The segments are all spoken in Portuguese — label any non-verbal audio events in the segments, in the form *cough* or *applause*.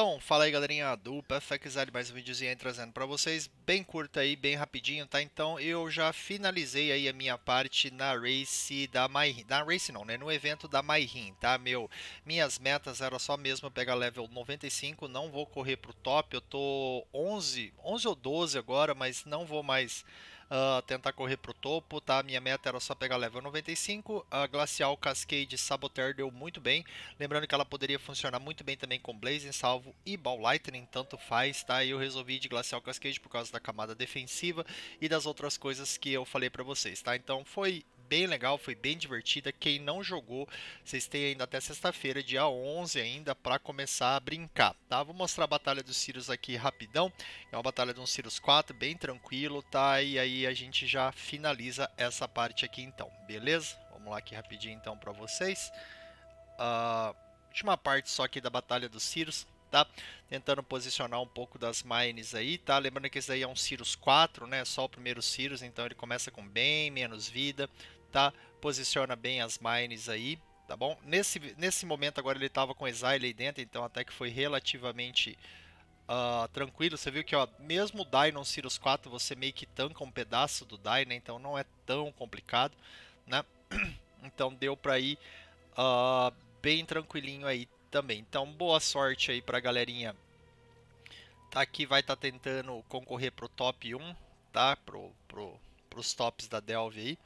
Então, fala aí galerinha do PFXL, mais um videozinho aí trazendo pra vocês, bem curto aí, bem rapidinho, tá? Então eu já finalizei aí a minha parte na race da MyRin, na race não, né? No evento da MyRin, tá? Meu, minhas metas era só mesmo pegar level 95, não vou correr pro top, eu tô 11, 11 ou 12 agora, mas não vou mais uh, tentar correr pro topo, tá? Minha meta era só pegar level 95. A Glacial Cascade Saboteur deu muito bem. Lembrando que ela poderia funcionar muito bem também com Blazing Salvo e Ball Lightning, tanto faz, tá? E eu resolvi de Glacial Cascade por causa da camada defensiva e das outras coisas que eu falei para vocês, tá? Então foi bem legal, foi bem divertida. Quem não jogou, vocês têm ainda até sexta-feira, dia 11 ainda, para começar a brincar, tá? Vou mostrar a Batalha dos Cirus aqui rapidão. É uma Batalha de um Cirus 4, bem tranquilo, tá? E aí a gente já finaliza essa parte aqui então, beleza? Vamos lá aqui rapidinho então para vocês. Uh, última parte só aqui da Batalha dos Cirus tá? Tentando posicionar um pouco das mines aí, tá? Lembrando que esse aí é um Cirrus 4, né? Só o primeiro Cirrus, então ele começa com bem menos vida, tá? Posiciona bem as mines aí, tá bom? Nesse, nesse momento agora ele estava com Exile aí dentro, então até que foi relativamente... Uh, tranquilo, você viu que ó, mesmo o Dynon Cirrus 4 você meio que tanca um pedaço do Dyne, né? então não é tão complicado, né? *clears throat* Então deu para ir uh, bem tranquilinho aí, também. Então, boa sorte aí pra galerinha. Tá aqui, vai estar tá tentando concorrer pro top 1, tá? Pro, pro, pros tops da Delve aí,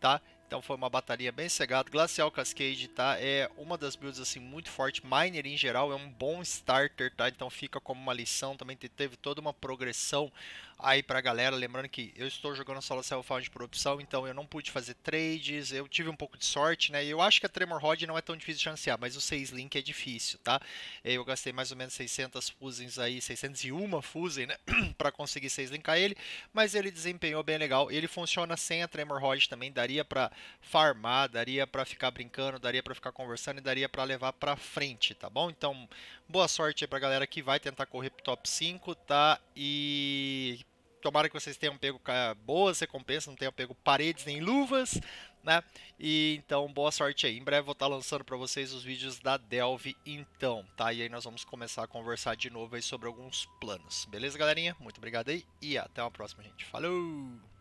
tá? Então foi uma batalha bem cegada. Glacial Cascade, tá? É uma das builds, assim, muito forte. Miner, em geral, é um bom starter, tá? Então fica como uma lição. Também teve toda uma progressão aí pra galera. Lembrando que eu estou jogando solo Self-Found por opção, então eu não pude fazer trades. Eu tive um pouco de sorte, né? E eu acho que a Tremor Rod não é tão difícil de chancear, mas o 6 Link é difícil, tá? É, eu gastei mais ou menos 600 fusens aí, 601 fusen, né? *clears throat* pra conseguir 6 linkar ele. Mas ele desempenhou bem legal. Ele funciona sem a Tremor Rod também. Daria pra farmar, daria para ficar brincando, daria para ficar conversando e daria para levar para frente, tá bom? Então, boa sorte aí pra galera que vai tentar correr pro top 5, tá? E tomara que vocês tenham pego boas recompensas, não tenham pego paredes nem luvas, né? E então boa sorte aí. Em breve vou estar tá lançando para vocês os vídeos da Delve então, tá? E aí nós vamos começar a conversar de novo aí sobre alguns planos. Beleza, galerinha? Muito obrigado aí e até uma próxima, gente. Falou.